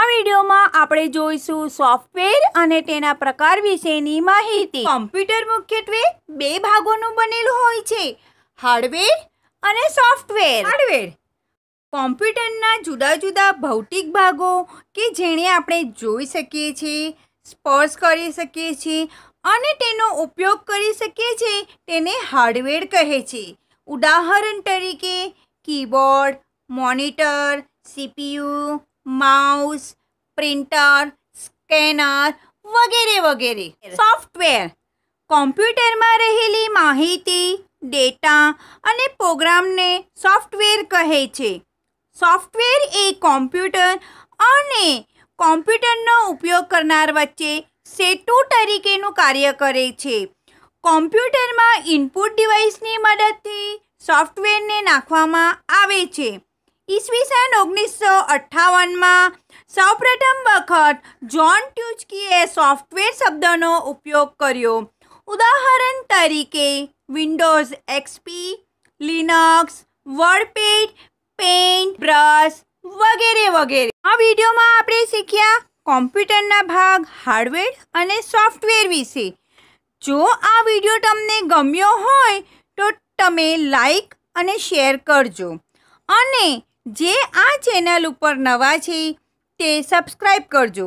આ વિડીયોમાં આપણે જોઈશું સોફ્ટવેર અને તેના પ્રકાર વિશેની માહિતી કોમ્પ્યુટર મુખ્યત્વે બે ભાગોનું બનેલું હોય છે હાર્ડવેર અને સોફ્ટવેર હાર્ડવેર કોમ્પ્યુટરના જુદા જુદા ભૌતિક ભાગો કે જેને આપણે જોઈ શકીએ છીએ સ્પર્શ કરી શકીએ છીએ અને તેનો ઉપયોગ કરી શકીએ છીએ તેને હાર્ડવેર કહે છે ઉદાહરણ તરીકે keyboard monitor CPU mouse printer scanner વગેરે વગેરે સોફ્ટવેર કોમ્પ્યુટરમાં રહેલી માહિતી ડેટા અને પ્રોગ્રામને સોફ્ટવેર કહે છે સોફ્ટવેર એ કોમ્પ્યુટર અને કોમ્પ્યુટરનો ઉપયોગ કરનાર વચ્ચે સેતુ તરીકેનું કાર્ય કરે છે કોમ્પ્યુટરમાં ઇનપુટ ડિવાઇસની મદદથી સોફ્ટવેરને નાખવામાં આવે છે ઈસવીસન ઓગણીસો અઠ્ઠાવનમાં સૌપ્રથમ વખત જ્હોન ટ્યુચકીએ સોફ્ટવેર શબ્દનો ઉપયોગ કર્યો ઉદાહરણ તરીકે Windows XP Linux WordPad paint brush વગેરે વગેરે આ વિડીયોમાં આપણે શીખ્યા કોમ્પ્યુટરના ભાગ હાર્ડવેર અને સોફ્ટવેર વિશે જો આ વિડીયો તમને ગમ્યો હોય તો તમે લાઈક અને શેર કરજો અને જે આ ચેનલ ઉપર નવા છે તે સબસ્ક્રાઈબ કરજો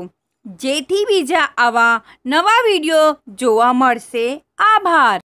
જેથી બીજા આવા નવા વિડીયો જોવા મળશે આભાર